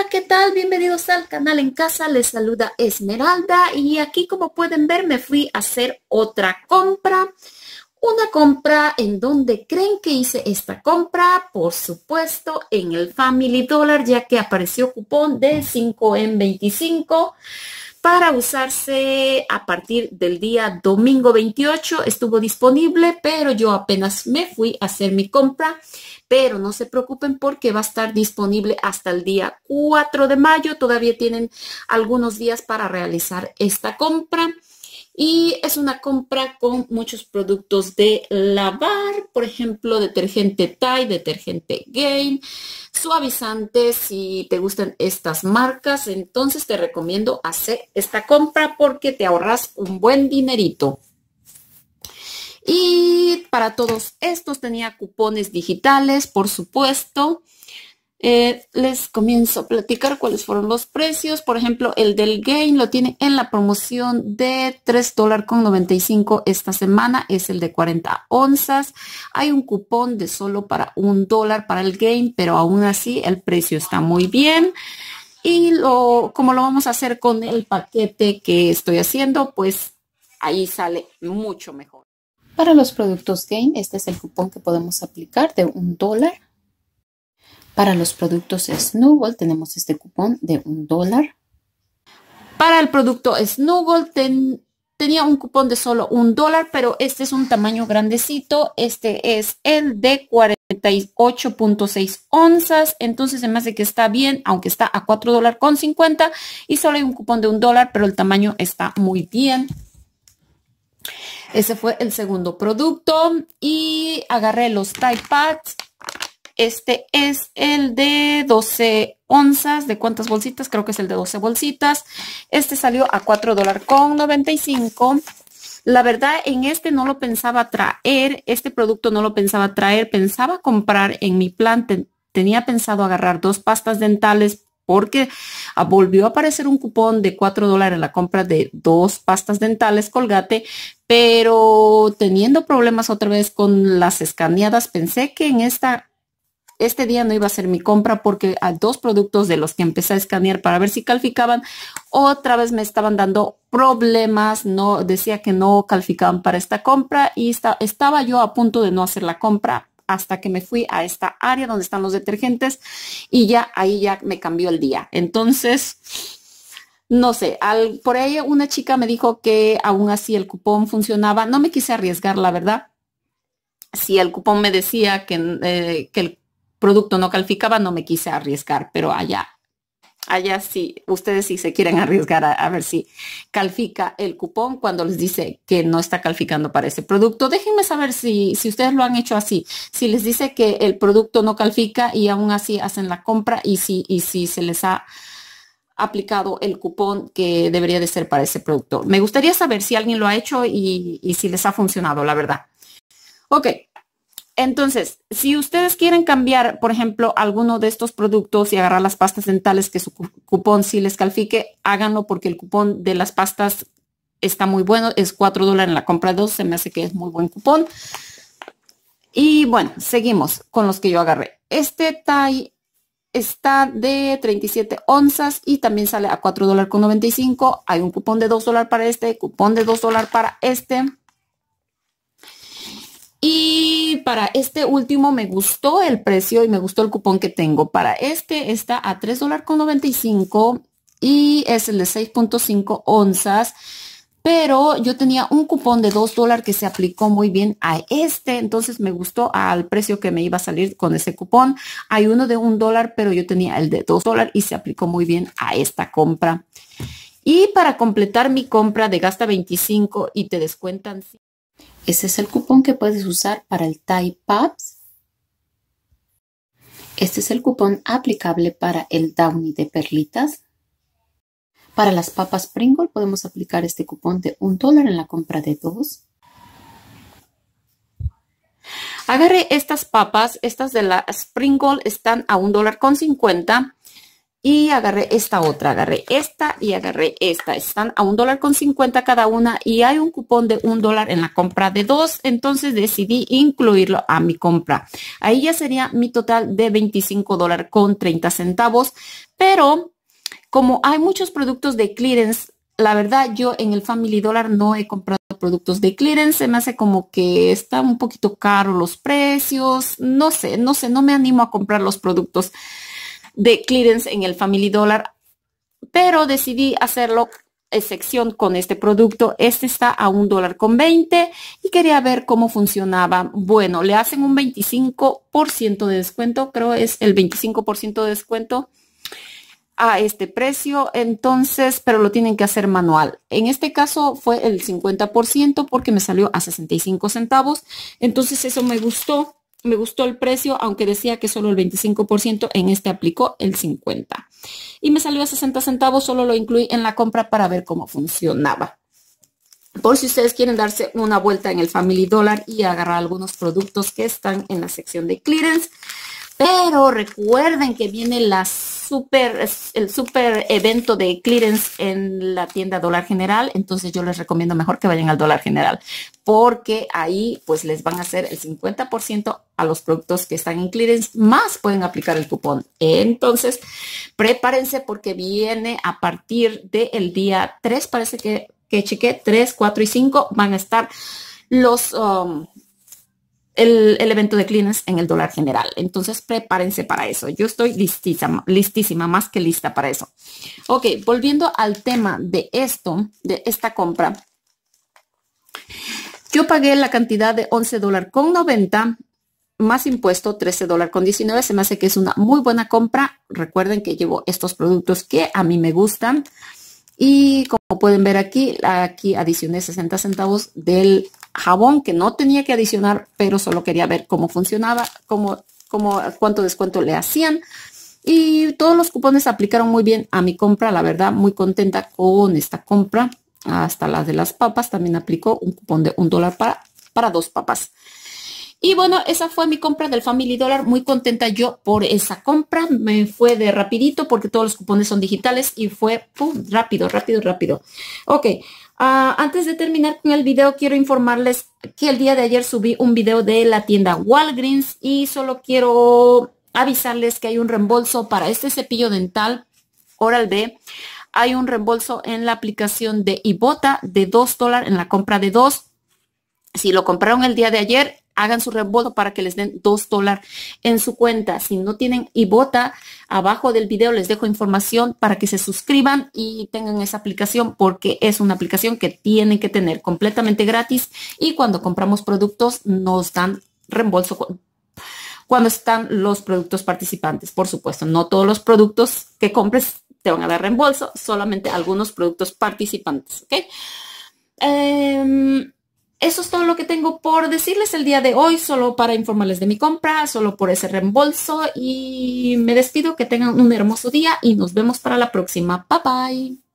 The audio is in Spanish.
Hola, ¿qué tal? Bienvenidos al canal en casa. Les saluda Esmeralda y aquí como pueden ver me fui a hacer otra compra. Una compra en donde creen que hice esta compra, por supuesto, en el Family Dollar, ya que apareció cupón de 5 en 25 para usarse a partir del día domingo 28. Estuvo disponible, pero yo apenas me fui a hacer mi compra. Pero no se preocupen porque va a estar disponible hasta el día 4 de mayo. Todavía tienen algunos días para realizar esta compra. Y es una compra con muchos productos de lavar, por ejemplo, detergente Tide, detergente Gain, suavizantes, si te gustan estas marcas, entonces te recomiendo hacer esta compra porque te ahorras un buen dinerito. Y para todos estos tenía cupones digitales, por supuesto. Eh, les comienzo a platicar cuáles fueron los precios. Por ejemplo, el del Gain lo tiene en la promoción de $3.95 con esta semana. Es el de 40 onzas. Hay un cupón de solo para un dólar para el Gain, pero aún así el precio está muy bien. Y como lo vamos a hacer con el paquete que estoy haciendo, pues ahí sale mucho mejor. Para los productos Gain, este es el cupón que podemos aplicar de un dólar para los productos Snuggle tenemos este cupón de un dólar. Para el producto Snuggle tenía un cupón de solo un dólar, pero este es un tamaño grandecito. Este es el de 48.6 onzas. Entonces además de que está bien, aunque está a 4 dólares con 50 y solo hay un cupón de un dólar, pero el tamaño está muy bien. Ese fue el segundo producto y agarré los type pads este es el de 12 onzas. ¿De cuántas bolsitas? Creo que es el de 12 bolsitas. Este salió a 4 dólares con 95. La verdad, en este no lo pensaba traer. Este producto no lo pensaba traer. Pensaba comprar en mi plan. Tenía pensado agarrar dos pastas dentales porque ah, volvió a aparecer un cupón de 4 dólares en la compra de dos pastas dentales colgate, pero teniendo problemas otra vez con las escaneadas, pensé que en esta este día no iba a hacer mi compra porque a dos productos de los que empecé a escanear para ver si calificaban, otra vez me estaban dando problemas, no decía que no calificaban para esta compra y estaba yo a punto de no hacer la compra hasta que me fui a esta área donde están los detergentes y ya ahí ya me cambió el día. Entonces, no sé, por ahí una chica me dijo que aún así el cupón funcionaba. No me quise arriesgar, la verdad. Si el cupón me decía que eh, el producto no calificaba, no me quise arriesgar, pero allá, allá sí, ustedes sí se quieren arriesgar a, ver si califica el cupón cuando les dice que no está calificando para ese producto. Déjenme saber si, si ustedes lo han hecho así, si les dice que el producto no califica y aún así hacen la compra y si, y si se les ha aplicado el cupón que debería de ser para ese producto. Me gustaría saber si alguien lo ha hecho y, y si les ha funcionado, la verdad. Ok, entonces, si ustedes quieren cambiar, por ejemplo, alguno de estos productos y agarrar las pastas dentales que su cupón sí les califique, háganlo porque el cupón de las pastas está muy bueno. Es 4 dólares en la compra de 2, se me hace que es muy buen cupón. Y bueno, seguimos con los que yo agarré. Este TAI está de 37 onzas y también sale a 4 dólares con 95. Hay un cupón de 2 dólares para este, cupón de 2 dólares para este para este último me gustó el precio y me gustó el cupón que tengo. Para este está a dólares con 3 95 y es el de 6.5 onzas. Pero yo tenía un cupón de 2 dólares que se aplicó muy bien a este, entonces me gustó al precio que me iba a salir con ese cupón. Hay uno de 1 dólar, pero yo tenía el de 2 dólares y se aplicó muy bien a esta compra. Y para completar mi compra de gasta 25 y te descuentan ese es el cupón que puedes usar para el Thai Pubs. Este es el cupón aplicable para el Downy de perlitas. Para las papas Pringle podemos aplicar este cupón de un dólar en la compra de dos. Agarré estas papas, estas de la Springle están a un dólar con 50 y agarré esta otra, agarré esta y agarré esta. Están a un dólar con cincuenta cada una y hay un cupón de un dólar en la compra de dos, entonces decidí incluirlo a mi compra. Ahí ya sería mi total de 25 dólares con 30 centavos, pero como hay muchos productos de clearance, la verdad yo en el Family Dollar no he comprado productos de clearance, se me hace como que está un poquito caro los precios, no sé, no sé, no me animo a comprar los productos de clearance en el Family Dollar, pero decidí hacerlo excepción eh, con este producto. Este está a un dólar con 20 y quería ver cómo funcionaba. Bueno, le hacen un 25% de descuento, creo es el 25% de descuento a este precio, entonces, pero lo tienen que hacer manual. En este caso fue el 50% porque me salió a 65 centavos, entonces eso me gustó me gustó el precio, aunque decía que solo el 25%, en este aplicó el 50%. Y me salió a 60 centavos, solo lo incluí en la compra para ver cómo funcionaba. Por si ustedes quieren darse una vuelta en el Family Dollar y agarrar algunos productos que están en la sección de clearance. Pero recuerden que viene las super, el super evento de clearance en la tienda Dólar General, entonces yo les recomiendo mejor que vayan al Dólar General, porque ahí pues les van a hacer el 50% a los productos que están en clearance, más pueden aplicar el cupón. Entonces, prepárense porque viene a partir del día 3, parece que, que chequé, 3, 4 y 5 van a estar los... Um, el, evento de cleaners en el dólar general. Entonces, prepárense para eso. Yo estoy listísima, listísima, más que lista para eso. Ok, volviendo al tema de esto, de esta compra. Yo pagué la cantidad de 11 dólares con 90 más impuesto 13 dólares con 19 se me hace que es una muy buena compra recuerden que llevo estos productos que a mí me gustan y como pueden ver aquí aquí adicioné 60 centavos del jabón que no tenía que adicionar, pero solo quería ver cómo funcionaba, cómo, cómo, cuánto descuento le hacían. Y todos los cupones aplicaron muy bien a mi compra, la verdad, muy contenta con esta compra. Hasta las de las papas también aplicó un cupón de un dólar para, para dos papas. Y bueno, esa fue mi compra del Family Dollar. Muy contenta yo por esa compra. Me fue de rapidito porque todos los cupones son digitales y fue rápido, rápido, rápido. Ok, ah, antes de terminar con el video, quiero informarles que el día de ayer subí un video de la tienda Walgreens y solo quiero avisarles que hay un reembolso para este cepillo dental Oral B hay un reembolso en la aplicación de Ibota de 2 dólares en la compra de 2. Si lo compraron el día de ayer, hagan su reembolso para que les den 2 dólares en su cuenta. Si no tienen y vota abajo del video les dejo información para que se suscriban y tengan esa aplicación porque es una aplicación que tienen que tener completamente gratis y cuando compramos productos nos dan reembolso cuando están los productos participantes. Por supuesto, no todos los productos que compres te van a dar reembolso, solamente algunos productos participantes. okay em, eso es todo lo que tengo por decirles el día de hoy, solo para informarles de mi compra, solo por ese reembolso y me despido, que tengan un hermoso día y nos vemos para la próxima. Bye bye.